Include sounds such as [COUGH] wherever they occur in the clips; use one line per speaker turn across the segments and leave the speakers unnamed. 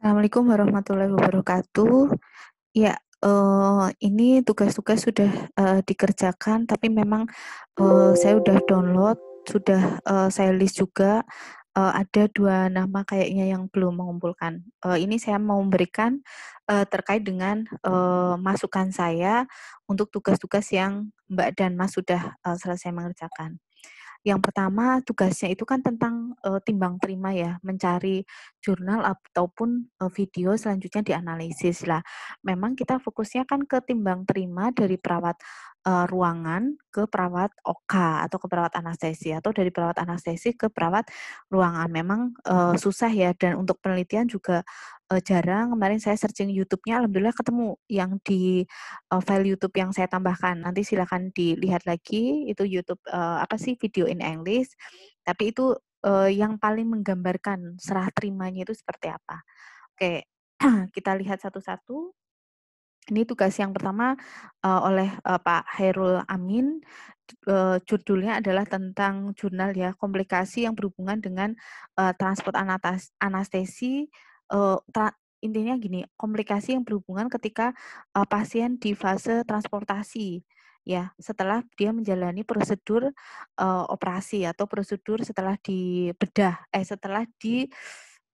Assalamualaikum warahmatullahi wabarakatuh. Ya, uh, ini tugas-tugas sudah uh, dikerjakan, tapi memang uh, saya sudah download, sudah uh, saya list juga. Uh, ada dua nama kayaknya yang belum mengumpulkan. Uh, ini saya mau memberikan uh, terkait dengan uh, masukan saya untuk tugas-tugas yang Mbak dan Mas sudah uh, selesai mengerjakan. Yang pertama tugasnya itu kan tentang uh, timbang terima ya, mencari jurnal ataupun uh, video selanjutnya dianalisis lah. Memang kita fokusnya kan ke timbang terima dari perawat uh, ruangan ke perawat OK atau ke perawat anestesi atau dari perawat anestesi ke perawat ruangan memang uh, susah ya dan untuk penelitian juga uh, jarang kemarin saya searching YouTube-nya alhamdulillah ketemu yang di uh, file YouTube yang saya tambahkan nanti silakan dilihat lagi itu YouTube uh, apa sih video in English tapi itu uh, yang paling menggambarkan serah terimanya itu seperti apa oke [CLEARS THROAT] kita lihat satu-satu ini tugas yang pertama uh, oleh uh, Pak Hairul Amin. Uh, judulnya adalah tentang jurnal ya komplikasi yang berhubungan dengan uh, transport anestesi uh, intinya gini, komplikasi yang berhubungan ketika uh, pasien di fase transportasi ya setelah dia menjalani prosedur uh, operasi atau prosedur setelah di bedah, eh setelah di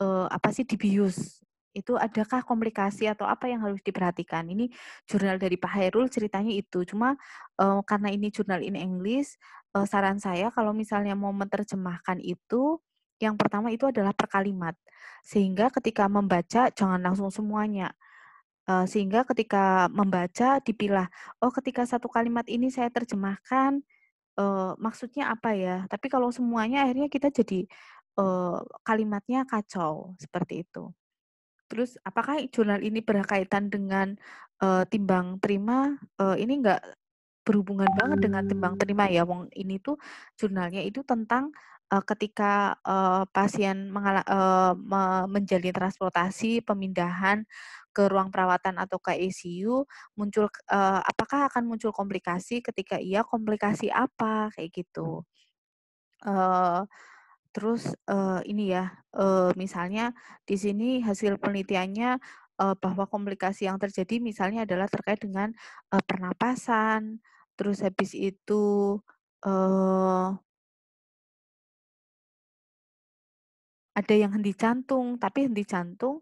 uh, apa sih dibius itu adakah komplikasi atau apa yang harus diperhatikan? Ini jurnal dari Pak Hairul ceritanya itu. Cuma uh, karena ini jurnal in English, uh, saran saya kalau misalnya mau menerjemahkan itu yang pertama itu adalah per kalimat. Sehingga ketika membaca jangan langsung semuanya. Eh, sehingga ketika membaca dipilah, oh ketika satu kalimat ini saya terjemahkan eh, maksudnya apa ya. Tapi kalau semuanya akhirnya kita jadi eh, kalimatnya kacau seperti itu. Terus apakah jurnal ini berkaitan dengan timbang terima? ini enggak berhubungan banget dengan timbang terima ya. Wong ini tuh jurnalnya itu tentang uh, ketika uh, pasien mengala, uh, menjalin transportasi pemindahan ke ruang perawatan atau ke ICU muncul uh, apakah akan muncul komplikasi ketika iya komplikasi apa kayak gitu uh, terus uh, ini ya uh, misalnya di sini hasil penelitiannya bahwa komplikasi yang terjadi misalnya adalah terkait dengan pernapasan terus habis itu uh,
ada yang henti jantung,
tapi henti jantung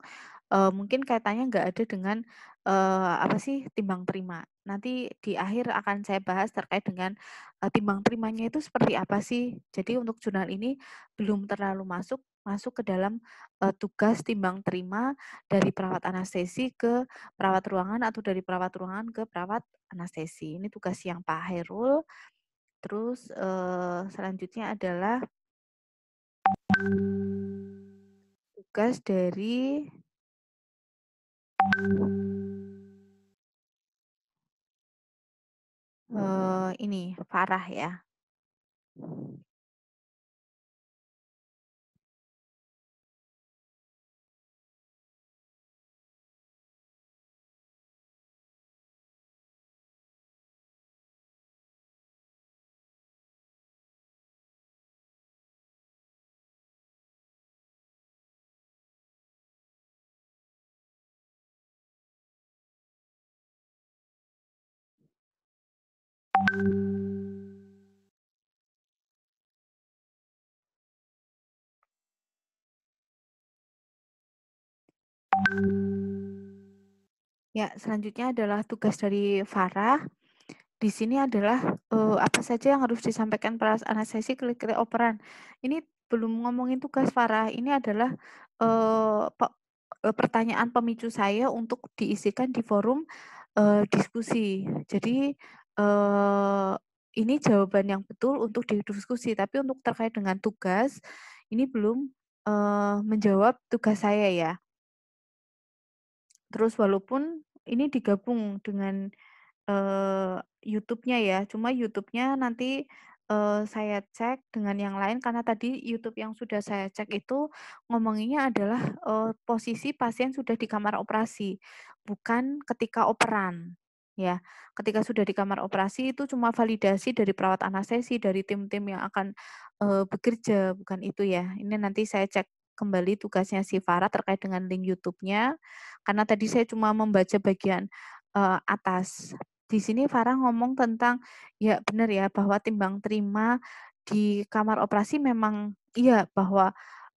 uh, mungkin kaitannya nggak ada dengan uh, apa sih timbang terima. Nanti di akhir akan saya bahas terkait dengan uh, timbang terimanya itu seperti apa sih. Jadi untuk jurnal ini belum terlalu masuk masuk ke dalam uh, tugas timbang terima dari perawat anestesi ke perawat ruangan atau dari perawat ruangan ke perawat anestesi. Ini tugas yang Pak Herul. Terus uh, selanjutnya adalah tugas
dari uh, ini Farah ya.
Ya, selanjutnya adalah tugas dari Farah. Di sini adalah uh, apa saja yang harus disampaikan para anestesi klik-klik operan. Ini belum ngomongin tugas Farah. Ini adalah uh, pertanyaan pemicu saya untuk diisikan di forum uh, diskusi. Jadi eh, ini jawaban yang betul untuk didiskusi, tapi untuk terkait dengan tugas, ini belum eh, menjawab tugas saya ya. Terus walaupun ini digabung dengan eh, YouTube-nya ya, cuma YouTube-nya nanti uh, saya cek dengan yang lain karena tadi YouTube yang sudah saya cek itu ngomonginnya adalah uh, posisi pasien sudah di kamar operasi, bukan ketika operan ya ketika sudah di kamar operasi itu cuma validasi dari perawat anestesi dari tim-tim yang akan e, bekerja bukan itu ya ini nanti saya cek kembali tugasnya si Farah terkait dengan link YouTube-nya karena tadi saya cuma membaca bagian e, atas di sini Farah ngomong tentang ya benar ya bahwa timbang terima di kamar operasi memang iya bahwa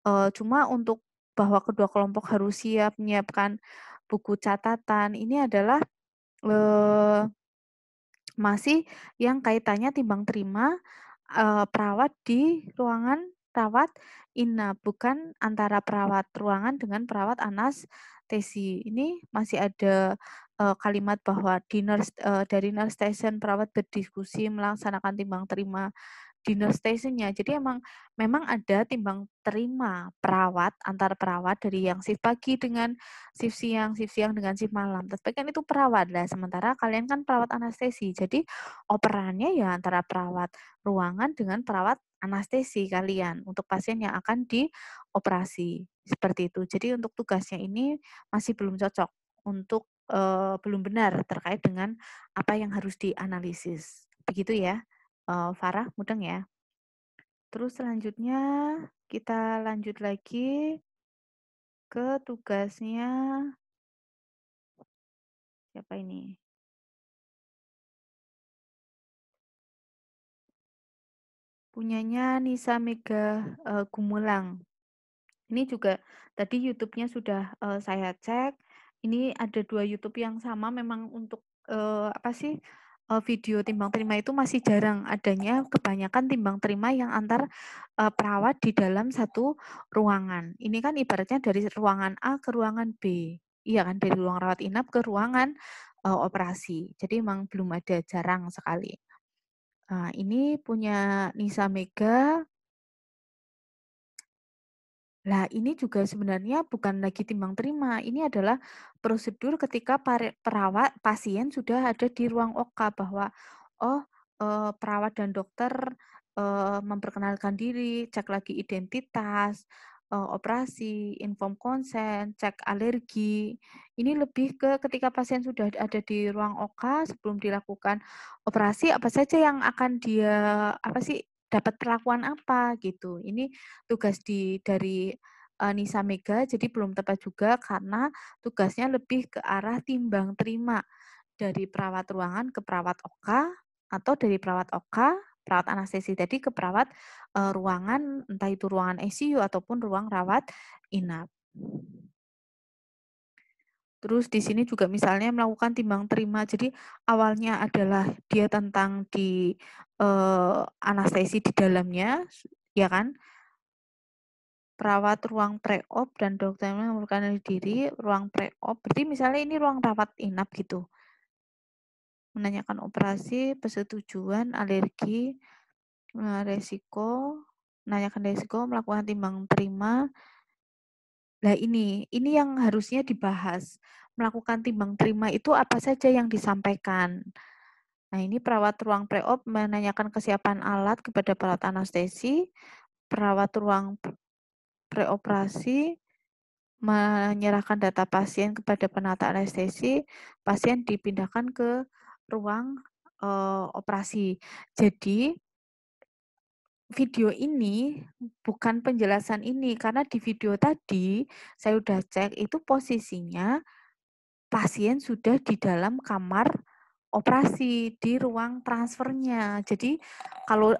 e, cuma untuk bahwa kedua kelompok harus siap menyiapkan buku catatan ini adalah eee, masih yang kaitannya timbang terima, perawat di ruangan rawat inap, bukan antara perawat ruangan dengan perawat anestesi. Ini masih ada, uh, kalimat bahwa di nurse uh, dari nurse station perawat berdiskusi melaksanakan timbang terima dinner stationnya. Jadi emang memang ada timbang terima perawat antar perawat dari yang shift pagi dengan shift siang, shift siang dengan shift malam. Tapi kan itu perawat lah. Sementara kalian kan perawat anestesi. Jadi operannya ya antara perawat ruangan dengan perawat anestesi kalian untuk pasien yang akan dioperasi seperti itu. Jadi untuk tugasnya ini masih belum cocok untuk uh, belum benar terkait dengan apa yang harus dianalisis. Begitu ya uh, Farah mudeng ya. Terus selanjutnya kita lanjut lagi
ke tugasnya siapa ini?
Punyanya Nisa Mega, uh, eh, Gumelang. Ini juga tadi YouTube-nya sudah, uh, saya cek, ini ada dua YouTube yang sama memang untuk, uh, apa sih Eh, video timbang terima itu masih jarang adanya kebanyakan timbang terima yang antar eh, perawat di dalam satu ruangan. Ini kan ibaratnya dari ruangan A ke ruangan B. Iya kan dari ruang rawat inap ke ruangan eh, operasi. Jadi memang belum ada jarang sekali. Nah, ini punya Nisa Mega Nah, ini juga sebenarnya bukan lagi timbang terima. Ini adalah prosedur ketika perawat pasien sudah ada di ruang OKA bahwa oh eh, perawat dan dokter eh, memperkenalkan diri, cek lagi identitas, eh, operasi, inform konsen, cek alergi. Ini lebih ke ketika pasien sudah ada di ruang OKA sebelum dilakukan operasi apa saja yang akan dia apa sih dapat perlakuan apa gitu. Ini tugas di dari uh, Nisa Mega jadi belum tepat juga karena tugasnya lebih ke arah timbang terima dari perawat ruangan ke perawat oka atau dari perawat oka perawat anestesi tadi ke perawat uh, ruangan entah itu ruangan ICU ataupun ruang rawat inap. Terus di sini juga misalnya melakukan timbang terima. Jadi awalnya adalah dia tentang di uh, anestesi di dalamnya, ya kan? Perawat ruang pre op dan dokter memerlukan diri ruang pre op. Berarti misalnya ini ruang rawat inap gitu. Menanyakan operasi, persetujuan, alergi, eh, resiko, menanyakan resiko, melakukan timbang terima, Nah, ini ini yang harusnya dibahas. Melakukan timbang terima itu apa saja yang disampaikan. Nah, ini perawat ruang pre op menanyakan kesiapan alat kepada perawat anestesi, perawat ruang preoperasi menyerahkan data pasien kepada penata anestesi, pasien dipindahkan ke ruang eh, operasi. Jadi video ini bukan penjelasan ini karena di video tadi saya sudah cek itu posisinya pasien sudah di dalam kamar operasi di ruang transfernya. Jadi kalau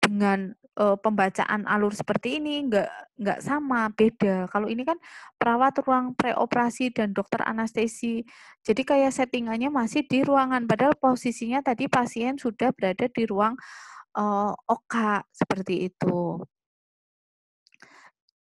dengan e, pembacaan alur seperti ini enggak enggak sama beda. Kalau ini kan perawat ruang preoperasi dan dokter anestesi. Jadi kayak settingannya masih di ruangan padahal posisinya tadi pasien sudah berada di ruang uh, oka seperti itu.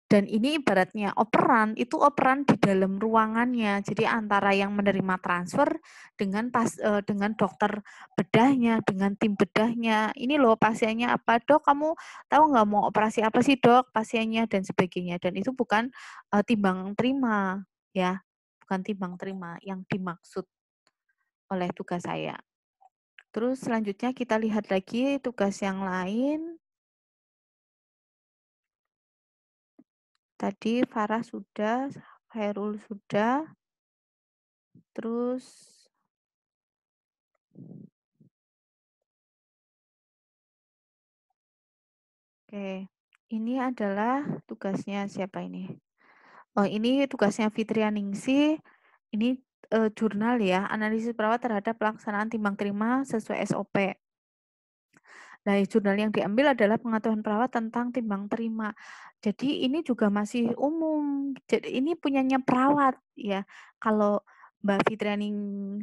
Dan ini ibaratnya operan, itu operan di dalam ruangannya. Jadi antara yang menerima transfer dengan pas eh, dengan dokter bedahnya, dengan tim bedahnya. Ini loh pasiennya apa dok? Kamu tahu nggak mau operasi apa sih dok? Pasiennya dan sebagainya. Dan itu bukan uh, timbang terima, ya, bukan timbang terima yang dimaksud oleh tugas saya. Terus selanjutnya kita lihat lagi tugas yang lain.
Tadi Farah sudah,
Khairul sudah. Terus
Oke, ini adalah tugasnya siapa ini? Oh, ini tugasnya Ningsi. Ini uh, jurnal ya, analisis perawat terhadap pelaksanaan timbang terima sesuai SOP. Nah, jurnal yang diambil adalah pengetahuan perawat tentang timbang terima. Jadi ini juga masih umum. Jadi ini punyanya perawat ya. Kalau Mbak fitriani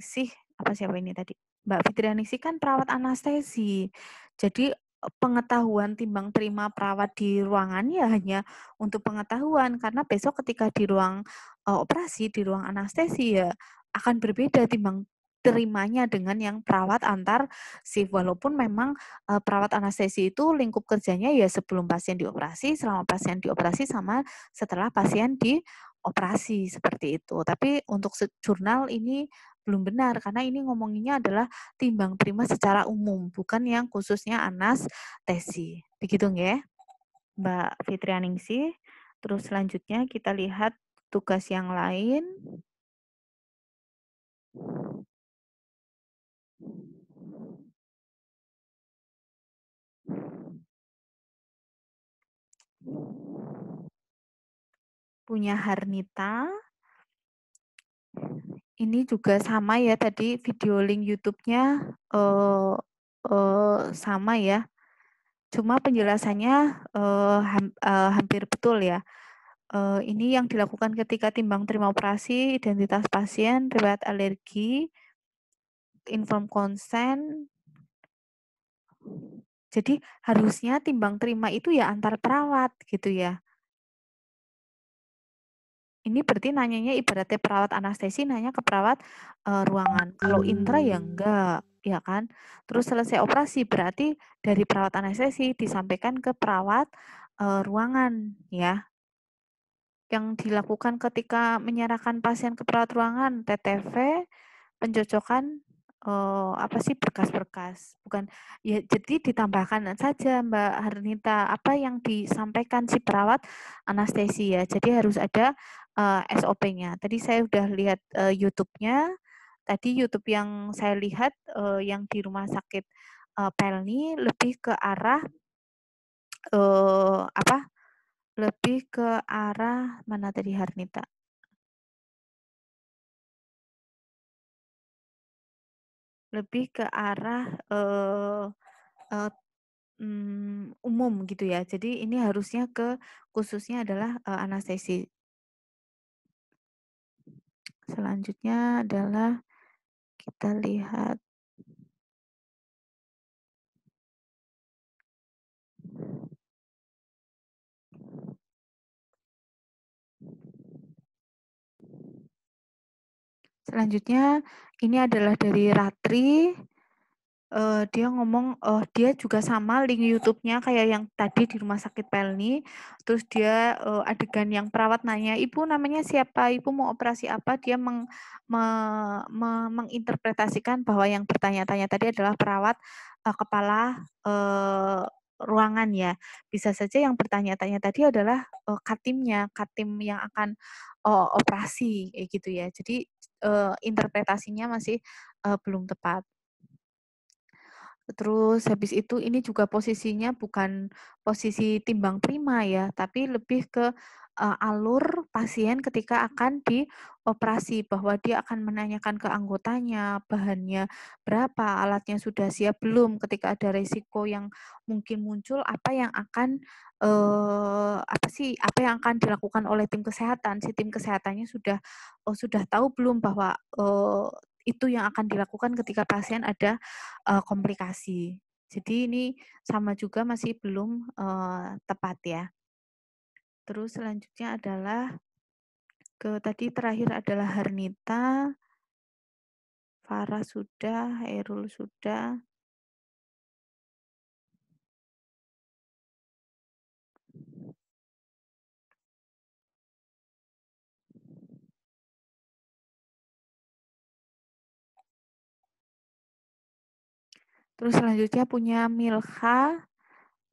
sih apa siapa ini tadi? Mbak fitriani sih kan perawat anestesi. Jadi pengetahuan timbang terima perawat di ruangan ya hanya untuk pengetahuan karena besok ketika di ruang uh, operasi di ruang anestesi ya akan berbeda timbang terimanya dengan yang perawat antar shift walaupun memang uh, perawat anestesi itu lingkup kerjanya ya sebelum pasien dioperasi, selama pasien dioperasi sama setelah pasien dioperasi seperti itu. Tapi untuk jurnal ini belum benar karena ini ngomonginnya adalah timbang terima secara umum bukan yang khususnya anas tesi begitu ya Mbak Fitrianingsi terus selanjutnya kita lihat
tugas yang lain punya Harnita
ini juga sama ya tadi video link YouTube-nya uh, uh, sama ya. Cuma penjelasannya uh, hampir betul ya. Uh, ini yang dilakukan ketika timbang terima operasi, identitas pasien, riwayat alergi, inform konsen. Jadi harusnya timbang terima itu ya antar perawat gitu ya. Ini berarti nanyanya ibaratnya perawat anestesi nanya ke perawat uh, ruangan. Kalau intra ya hmm. enggak, ya kan? Terus selesai operasi berarti dari perawat anestesi disampaikan ke perawat uh, ruangan, ya. Yang dilakukan ketika menyerahkan pasien ke perawat ruangan, TTV, pencocokan eh, apa sih berkas-berkas bukan ya jadi ditambahkan saja Mbak Harnita apa yang disampaikan si perawat anestesi ya jadi harus ada uh, eh, SOP-nya. Tadi saya sudah lihat uh, YouTube-nya. Tadi YouTube yang saya lihat uh, yang di rumah sakit uh, Pelni lebih ke arah uh, apa? Lebih ke arah mana tadi Harnita? Lebih ke arah uh, uh, umum gitu ya. Jadi ini harusnya ke khususnya adalah uh, anestesi Selanjutnya adalah kita lihat
Selanjutnya, ini adalah dari
Ratri uh, dia ngomong uh, dia juga sama link YouTube-nya kayak yang tadi di rumah sakit Pelni. Terus dia uh, adegan yang perawat nanya, "Ibu namanya siapa? Ibu mau operasi apa?" Dia meng, me, me, menginterpretasikan bahwa yang bertanya-tanya tadi adalah perawat uh, kepala uh, ruangan ya. Bisa saja yang bertanya-tanya tadi adalah uh, katimnya, katim yang akan uh, operasi kayak gitu ya. Jadi uh, interpretasinya masih uh, belum tepat. Terus habis itu ini juga posisinya bukan posisi timbang prima ya, tapi lebih ke uh, alur pasien ketika akan dioperasi bahwa dia akan menanyakan ke anggotanya bahannya berapa, alatnya sudah siap belum, ketika ada resiko yang mungkin muncul apa yang akan uh, apa sih apa yang akan dilakukan oleh tim kesehatan, si tim kesehatannya sudah oh, sudah tahu belum bahwa uh, itu yang akan dilakukan ketika pasien ada uh, komplikasi. Jadi ini sama juga masih belum uh, tepat ya. Terus selanjutnya adalah
ke tadi terakhir adalah Hernita, Farah sudah,
Herul sudah,
Terus selanjutnya punya Milka.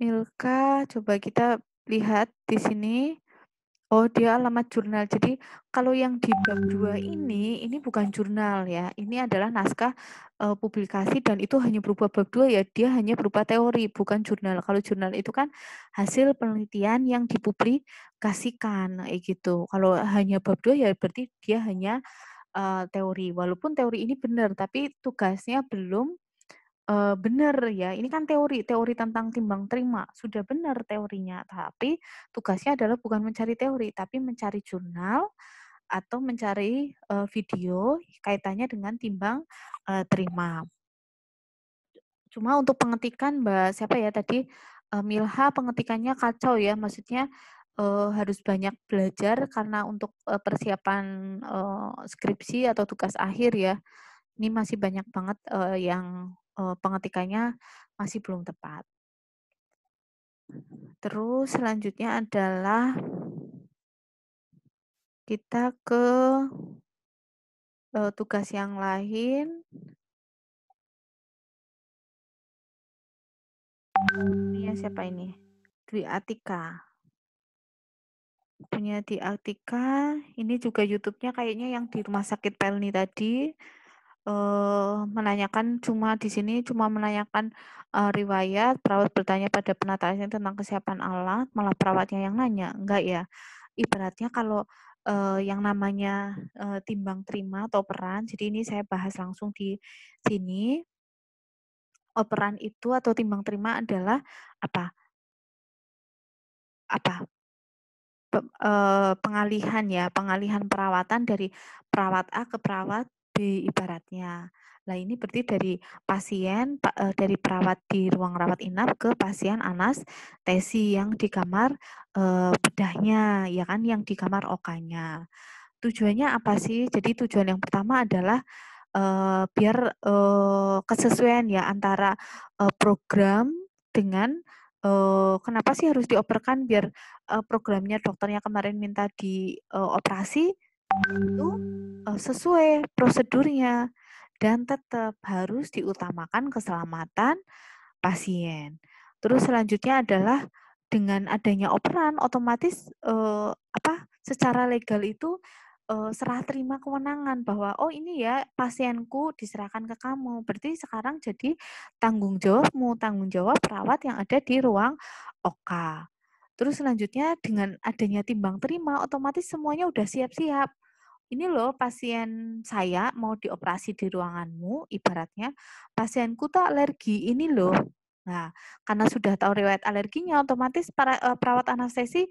Milka, coba kita lihat di sini. Oh, dia alamat jurnal. Jadi, kalau yang di bab 2 ini, ini bukan jurnal ya. Ini adalah naskah e, publikasi dan itu hanya berupa bab 2 ya. Dia hanya berupa teori, bukan jurnal. Kalau jurnal itu kan hasil penelitian yang dipublikasikan kayak gitu. Kalau hanya bab 2 ya berarti dia hanya e, teori. Walaupun teori ini benar, tapi tugasnya belum uh, bener ya, ini kan teori teori tentang timbang terima, sudah benar teorinya, tapi tugasnya adalah bukan mencari teori, tapi mencari jurnal atau mencari, uh, video kaitannya dengan timbang, uh, terima. Cuma untuk pengetikan Mbak siapa ya tadi, Uh, Milha pengetikannya kacau ya, maksudnya, harus banyak belajar karena untuk, persiapan, skripsi atau tugas akhir ya. Ini masih banyak banget, yang uh, pengetikannya masih belum tepat. Terus selanjutnya adalah kita ke uh, tugas yang lain.
Ini ya siapa ini?
Dwi Atika. Punya di Atika, ini juga YouTube-nya kayaknya yang di Rumah Sakit Pelni tadi. Eh, menanyakan cuma di sini cuma menanyakan uh, riwayat perawat bertanya pada penataannya tentang kesiapan alat malah perawatnya yang nanya enggak ya ibaratnya kalau uh, yang namanya uh, timbang terima atau peran. Jadi ini saya bahas langsung di sini. Operan oh, itu atau timbang terima adalah apa? Apa? pengalihan ya, pengalihan perawatan dari perawat A ke perawat B ibaratnya. Lah ini berarti dari pasien e, dari perawat di ruang rawat inap ke pasien Anas tesi yang di kamar e, bedahnya ya kan yang di kamar OK-nya. Tujuannya apa sih? Jadi tujuan yang pertama adalah e, biar kesesuaian ya antara program dengan kenapa sih harus dioperkan biar programnya dokternya kemarin minta dioperasi itu eh, sesuai prosedurnya dan tetap harus diutamakan keselamatan pasien. Terus selanjutnya adalah dengan adanya operan otomatis eh, apa secara legal itu eh, serah terima kewenangan bahwa oh ini ya pasienku diserahkan ke kamu. Berarti sekarang jadi tanggung jawabmu, tanggung jawab perawat yang ada di ruang OKA. Terus selanjutnya dengan adanya timbang terima, otomatis semuanya udah siap-siap. Ini loh pasien saya mau dioperasi di ruanganmu, ibaratnya pasienku tak alergi ini loh. Nah, karena sudah tahu riwayat alerginya, otomatis para uh, perawat anestesi,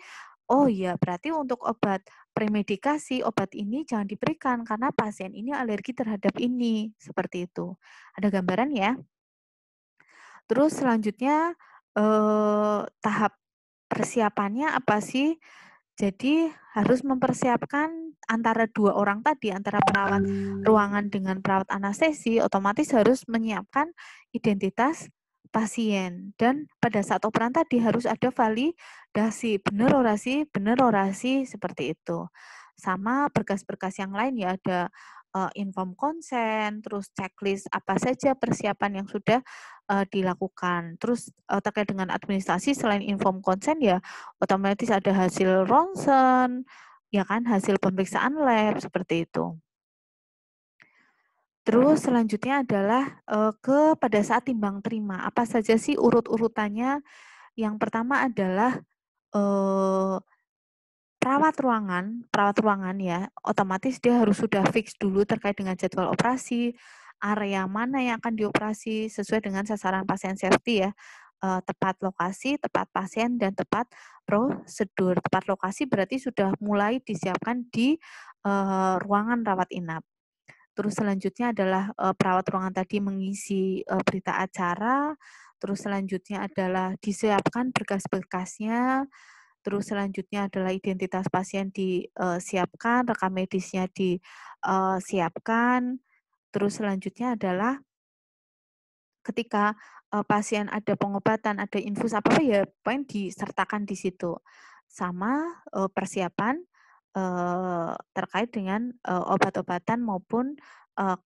oh iya berarti untuk obat premedikasi obat ini jangan diberikan karena pasien ini alergi terhadap ini, seperti itu. Ada gambaran ya? Terus selanjutnya eh, tahap persiapannya apa sih? Jadi harus mempersiapkan antara dua orang tadi, antara perawat ruangan dengan perawat anestesi, otomatis harus menyiapkan identitas pasien. Dan pada saat operan tadi harus ada validasi, benar orasi, benar orasi, seperti itu. Sama berkas-berkas yang lain ya ada uh, inform konsen, terus checklist apa saja persiapan yang sudah uh, dilakukan. Terus uh, terkait dengan administrasi selain inform konsen ya otomatis ada hasil ronsen, ya kan hasil pemeriksaan lab seperti itu. Terus selanjutnya adalah uh, ke pada saat timbang terima apa saja sih urut-urutannya? Yang pertama adalah uh, perawat ruangan, perawat ruangan ya, otomatis dia harus sudah fix dulu terkait dengan jadwal operasi, area mana yang akan dioperasi sesuai dengan sasaran pasien safety ya. Eh, tepat lokasi, tepat pasien, dan tepat prosedur. Tepat lokasi berarti sudah mulai disiapkan di eh, ruangan rawat inap. Terus selanjutnya adalah eh, perawat ruangan tadi mengisi berita acara. Terus selanjutnya adalah disiapkan berkas-berkasnya, terus selanjutnya adalah identitas pasien disiapkan, eh, rekam medisnya disiapkan, eh, terus selanjutnya adalah ketika eh, pasien ada pengobatan, ada infus apa apa ya, poin disertakan di situ. Sama persiapan terkait dengan obat-obatan maupun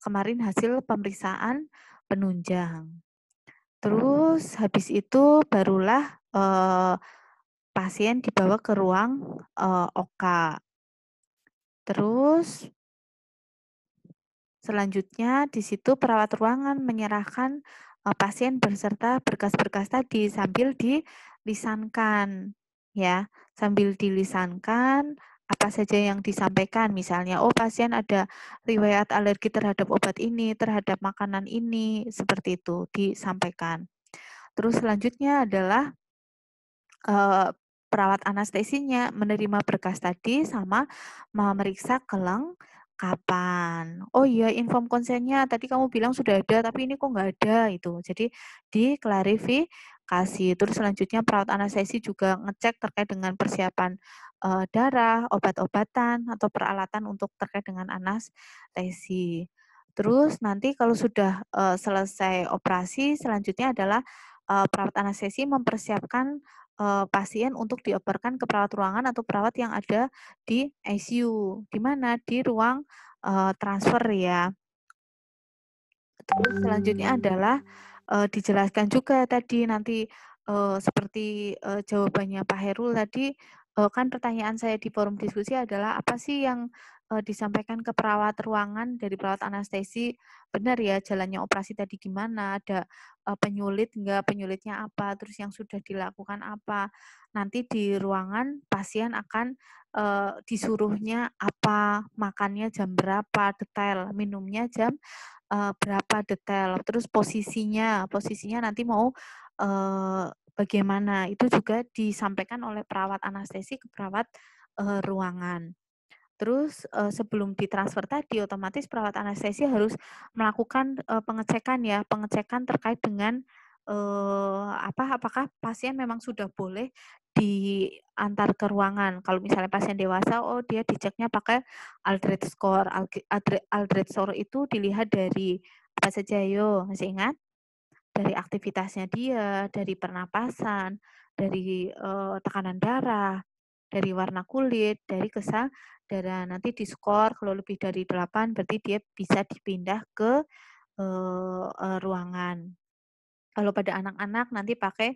kemarin hasil pemeriksaan penunjang.
Terus
habis itu barulah pasien dibawa ke ruang uh, eh, OKA. Terus selanjutnya di situ perawat ruangan menyerahkan uh, pasien berserta berkas-berkas tadi sambil dilisankan ya, sambil dilisankan apa saja yang disampaikan misalnya oh pasien ada riwayat alergi terhadap obat ini, terhadap makanan ini, seperti itu disampaikan. Terus selanjutnya adalah eh, perawat anestesinya menerima berkas tadi sama memeriksa keleng kapan. Oh iya, inform konsennya tadi kamu bilang sudah ada, tapi ini kok nggak ada itu. Jadi diklarifikasi. Terus selanjutnya perawat anestesi juga ngecek terkait dengan persiapan uh, darah, obat-obatan atau peralatan untuk terkait dengan anestesi. Terus nanti kalau sudah uh, selesai operasi, selanjutnya adalah uh, perawat anestesi mempersiapkan Eh, pasien untuk dioperkan ke perawat ruangan atau perawat yang ada di ICU. Di mana? Di ruang uh, transfer ya.
Terus selanjutnya hmm. adalah
uh, dijelaskan juga tadi nanti uh, seperti uh, jawabannya Pak Heru tadi uh, kan pertanyaan saya di forum diskusi adalah apa sih yang uh, disampaikan ke perawat ruangan dari perawat anestesi benar ya jalannya operasi tadi gimana ada uh, penyulit enggak penyulitnya apa terus yang sudah dilakukan apa nanti di ruangan pasien akan disuruhnya apa makannya jam berapa detail minumnya jam berapa detail terus posisinya posisinya nanti mau bagaimana itu juga disampaikan oleh perawat anestesi ke perawat uh, ruangan. Terus uh, sebelum ditransfer tadi otomatis perawat anestesi harus melakukan uh, pengecekan ya, pengecekan terkait dengan eh, apa apakah pasien memang sudah boleh diantar ke ruangan. Kalau misalnya pasien dewasa, oh dia diceknya pakai Aldred score. Aldred, Aldred score itu dilihat dari apa saja yo masih ingat? dari aktivitasnya dia, dari pernapasan, dari uh, tekanan darah, dari warna kulit, dari kesadaran. Nanti di skor kalau lebih dari 8 berarti dia bisa dipindah ke uh, uh, ruangan. Kalau pada anak-anak nanti pakai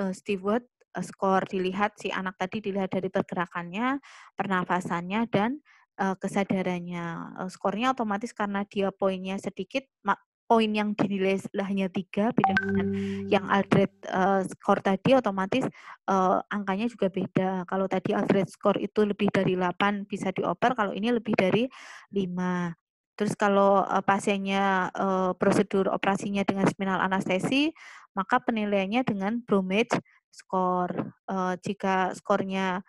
uh, Steward e, skor dilihat si anak tadi dilihat dari pergerakannya, pernafasannya dan uh, kesadarannya. Uh, skornya otomatis karena dia poinnya sedikit poin yang dinilai hanya tiga beda dengan yang Alfred uh, eh, skor tadi otomatis uh, angkanya juga beda. Kalau tadi Alfred skor itu lebih dari 8 bisa dioper, kalau ini lebih dari 5. Terus kalau uh, pasiennya uh, prosedur operasinya dengan spinal anestesi, maka penilaiannya dengan Bromage skor. Uh, jika skornya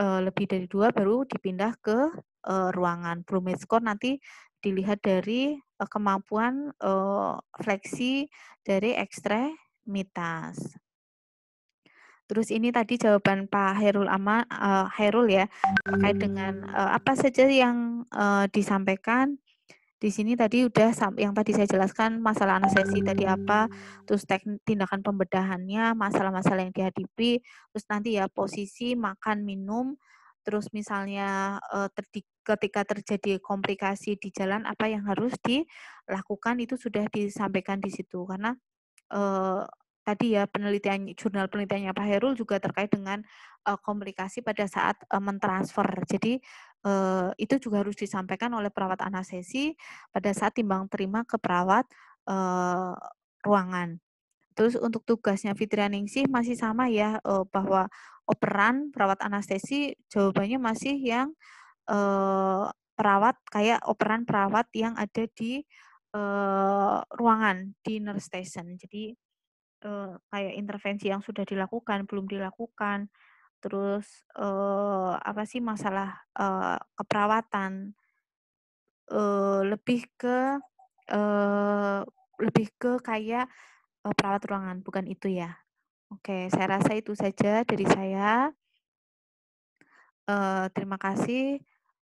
uh, lebih dari dua, baru dipindah ke uh, ruangan. Bromage skor nanti dilihat dari Eh, kemampuan uh, fleksi dari ekstremitas. Terus ini tadi jawaban Pak Herul Ama uh, eh, Herul ya terkait dengan uh, apa saja yang uh, disampaikan di sini tadi udah yang tadi saya jelaskan masalah anestesi tadi apa, terus teknik tindakan pembedahannya, masalah-masalah yang dihadapi, terus nanti ya posisi makan minum, terus misalnya eh, terdik ketika terjadi komplikasi di jalan apa yang harus dilakukan itu sudah disampaikan di situ karena eh, tadi ya penelitian jurnal penelitiannya Pak Herul juga terkait dengan eh, komplikasi pada saat eh, mentransfer. Jadi eh, itu juga harus disampaikan oleh perawat anestesi pada saat timbang terima ke perawat eh, ruangan. Terus untuk tugasnya Fitrianingsih masih sama ya eh, bahwa operan perawat anestesi jawabannya masih yang perawat kayak operan perawat yang ada di ruangan di nurse station. Jadi kayak intervensi yang sudah dilakukan, belum dilakukan, terus apa sih masalah keperawatan lebih ke lebih ke kayak perawat ruangan, bukan itu ya. Oke, saya rasa itu saja dari saya. terima kasih.